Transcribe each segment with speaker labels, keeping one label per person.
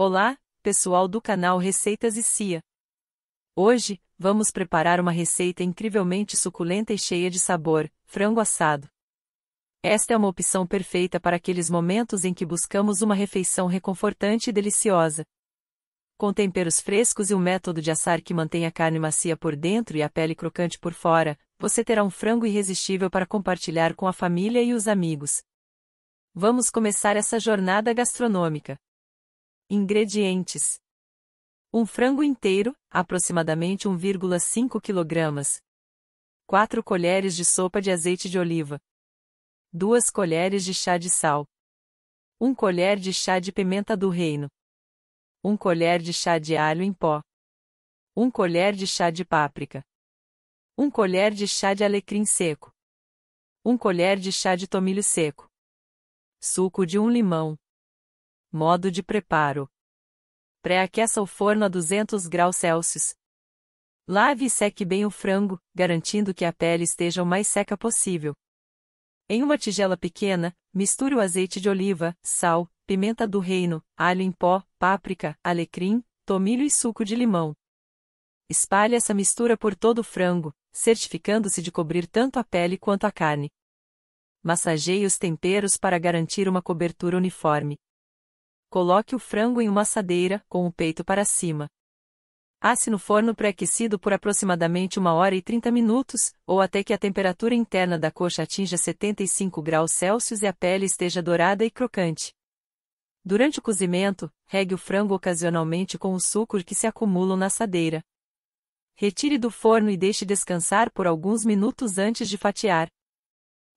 Speaker 1: Olá, pessoal do canal Receitas e Cia. Hoje, vamos preparar uma receita incrivelmente suculenta e cheia de sabor, frango assado. Esta é uma opção perfeita para aqueles momentos em que buscamos uma refeição reconfortante e deliciosa. Com temperos frescos e um método de assar que mantém a carne macia por dentro e a pele crocante por fora, você terá um frango irresistível para compartilhar com a família e os amigos. Vamos começar essa jornada gastronômica. Ingredientes: um frango inteiro, aproximadamente 1,5 kg. 4 colheres de sopa de azeite de oliva. 2 colheres de chá de sal. 1 colher de chá de pimenta do reino. 1 colher de chá de alho em pó. 1 colher de chá de páprica. 1 colher de chá de alecrim seco. 1 colher de chá de tomilho seco. Suco de um limão. Modo de preparo: pré-aqueça o forno a 200 graus Celsius. Lave e seque bem o frango, garantindo que a pele esteja o mais seca possível. Em uma tigela pequena, misture o azeite de oliva, sal, pimenta do reino, alho em pó, páprica, alecrim, tomilho e suco de limão. Espalhe essa mistura por todo o frango, certificando-se de cobrir tanto a pele quanto a carne. Massageie os temperos para garantir uma cobertura uniforme. Coloque o frango em uma assadeira, com o peito para cima. Asse no forno pré-aquecido por aproximadamente 1 hora e 30 minutos, ou até que a temperatura interna da coxa atinja 75 graus Celsius e a pele esteja dourada e crocante. Durante o cozimento, regue o frango ocasionalmente com os sucos que se acumulam na assadeira. Retire do forno e deixe descansar por alguns minutos antes de fatiar.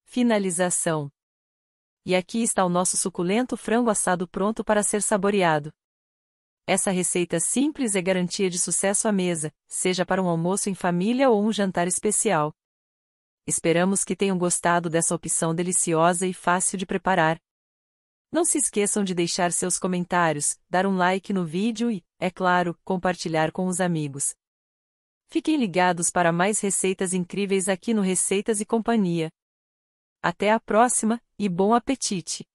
Speaker 1: Finalização e aqui está o nosso suculento frango assado pronto para ser saboreado. Essa receita simples é garantia de sucesso à mesa, seja para um almoço em família ou um jantar especial. Esperamos que tenham gostado dessa opção deliciosa e fácil de preparar. Não se esqueçam de deixar seus comentários, dar um like no vídeo e, é claro, compartilhar com os amigos. Fiquem ligados para mais receitas incríveis aqui no Receitas e Companhia. Até a próxima! e bom apetite!